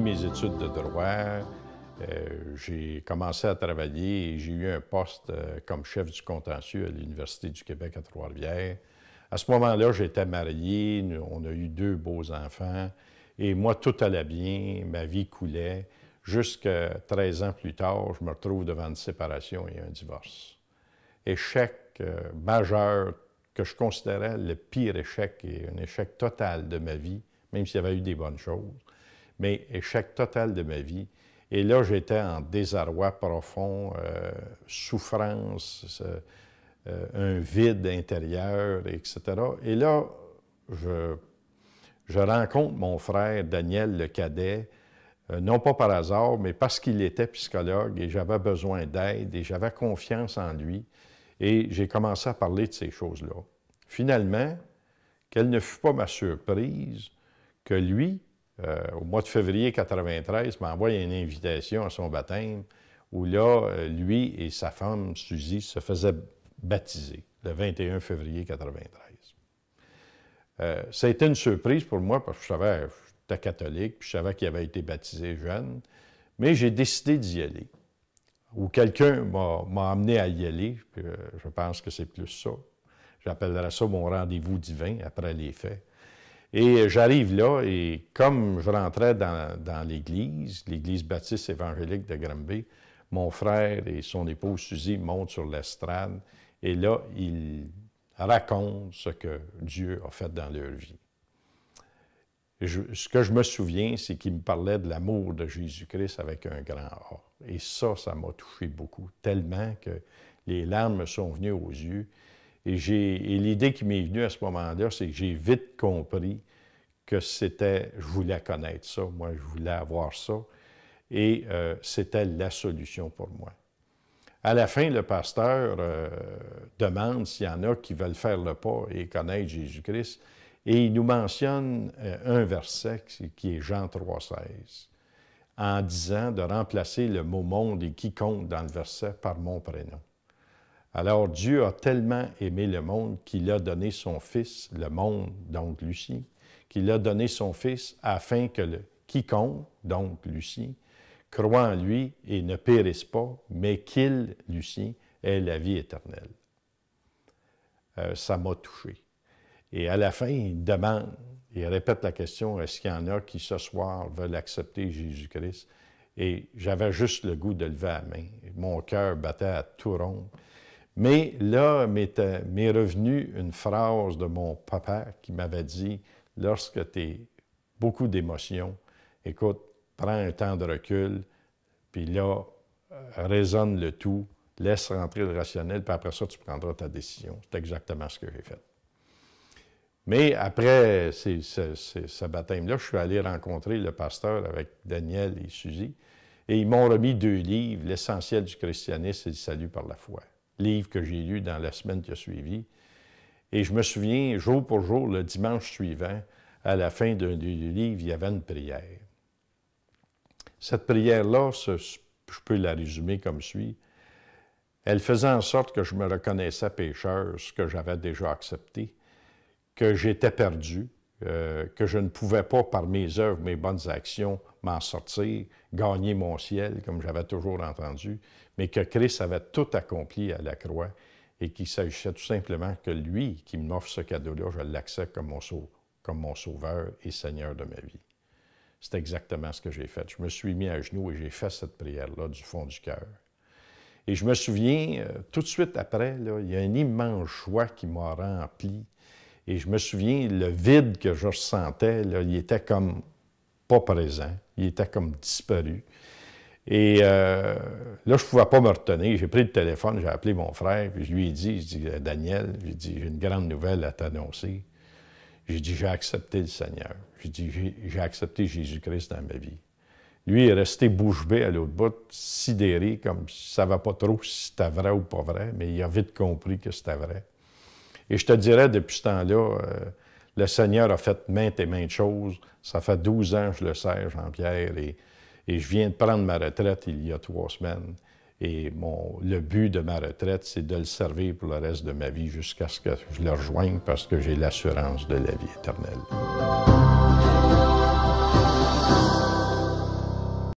mes études de droit, euh, j'ai commencé à travailler et j'ai eu un poste euh, comme chef du contentieux à l'Université du Québec à Trois-Rivières. À ce moment-là, j'étais marié, on a eu deux beaux enfants et moi, tout allait bien, ma vie coulait. Jusqu'à 13 ans plus tard, je me retrouve devant une séparation et un divorce. Échec euh, majeur que je considérais le pire échec et un échec total de ma vie, même s'il y avait eu des bonnes choses mais échec total de ma vie. Et là, j'étais en désarroi profond, euh, souffrance, euh, un vide intérieur, etc. Et là, je, je rencontre mon frère Daniel le cadet, euh, non pas par hasard, mais parce qu'il était psychologue et j'avais besoin d'aide et j'avais confiance en lui. Et j'ai commencé à parler de ces choses-là. Finalement, quelle ne fut pas ma surprise que lui, euh, au mois de février 93, m'envoie une invitation à son baptême où là, euh, lui et sa femme, Suzy, se faisaient baptiser le 21 février 93. Euh, ça a été une surprise pour moi parce que je savais, j'étais catholique, puis je savais qu'il avait été baptisé jeune, mais j'ai décidé d'y aller. Ou quelqu'un m'a amené à y aller, je pense que c'est plus ça. J'appellerais ça mon rendez-vous divin après les faits. Et euh, j'arrive là, et comme je rentrais dans, l'église, l'église baptiste évangélique de Granby, mon frère et son épouse Suzy montent sur l'estrade, et là, ils racontent ce que Dieu a fait dans leur vie. ce que je me souviens, c'est qu'ils me parlaient de l'amour de Jésus-Christ avec un grand A. Et ça, ça m'a touché beaucoup, tellement que les larmes sont venues aux yeux. Et, l'idée qui m'est venue à ce moment-là, c'est que j'ai vite compris que c'était, je voulais connaître ça, moi je voulais avoir ça, et euh, c'était la solution pour moi. À la fin, le pasteur euh, demande s'il y en a qui veulent faire le pas et connaître Jésus-Christ, et il nous mentionne euh, un verset qui est Jean 3,16, en disant de remplacer le mot monde et quiconque dans le verset par mon prénom. Alors Dieu a tellement aimé le monde qu'il a donné son Fils, le monde, donc Lucie, qu'il a donné son Fils afin que le, quiconque, donc Lucie, croit en lui et ne périsse pas, mais qu'il, Lucie, ait la vie éternelle. Euh, ça m'a touché. Et à la fin, il demande, il répète la question, est-ce qu'il y en a qui ce soir veulent accepter Jésus-Christ? Et j'avais juste le goût de lever la main. Mon cœur battait à tout rond. Mais là, euh, m'est revenue une phrase de mon papa qui m'avait dit lorsque tu es beaucoup d'émotions, écoute, prends un temps de recul, puis là, euh, raisonne le tout, laisse rentrer le rationnel, puis après ça, tu prendras ta décision. C'est exactement ce que j'ai fait. Mais après ce baptême-là, je suis allé rencontrer le pasteur avec Daniel et Suzy, et ils m'ont remis deux livres, L'essentiel du christianisme et du salut par la foi livre que j'ai lu dans la semaine qui a suivi. Et je me souviens, jour pour jour, le dimanche suivant, à la fin du livre, il y avait une prière. Cette prière-là, je peux la résumer comme suit. Elle faisait en sorte que je me reconnaissais pécheur, ce que j'avais déjà accepté, que j'étais perdu, euh, que je ne pouvais pas, par mes œuvres, mes bonnes actions, m'en sortir, gagner mon ciel, comme j'avais toujours entendu, mais que Christ avait tout accompli à la croix et qu'il s'agissait tout simplement que lui qui m'offre ce cadeau-là, je l'accepte comme mon, sauveur, et Seigneur de ma vie. C'est exactement ce que j'ai fait. Je me suis mis à genoux et j'ai fait cette prière-là du fond du cœur. Et je me souviens, euh, tout de suite après, il y a une immense joie qui m'a rempli et je me souviens, le vide que je ressentais, il était comme pas présent, il était comme disparu. Et euh, là, je ne pouvais pas me retenir. J'ai pris le téléphone, j'ai appelé mon frère, puis je lui ai dit, je dis, euh, Daniel, j'ai dit, j'ai une grande nouvelle à t'annoncer. J'ai dit, j'ai accepté le Seigneur. J'ai dit, j'ai accepté Jésus-Christ dans ma vie. Lui est resté bouche bée à l'autre bout, sidéré, comme ça ne savait pas trop si c'était vrai ou pas vrai, mais il a vite compris que c'était vrai. Et je te dirais, depuis ce temps-là, euh, le Seigneur a fait maintes et maintes choses. Ça fait 12 ans que je le sais, Jean-Pierre, et, je viens de prendre ma retraite il y a trois semaines. Et le but de ma retraite, c'est de le servir pour le reste de ma vie jusqu'à ce que je le rejoigne parce que j'ai l'assurance de la vie éternelle.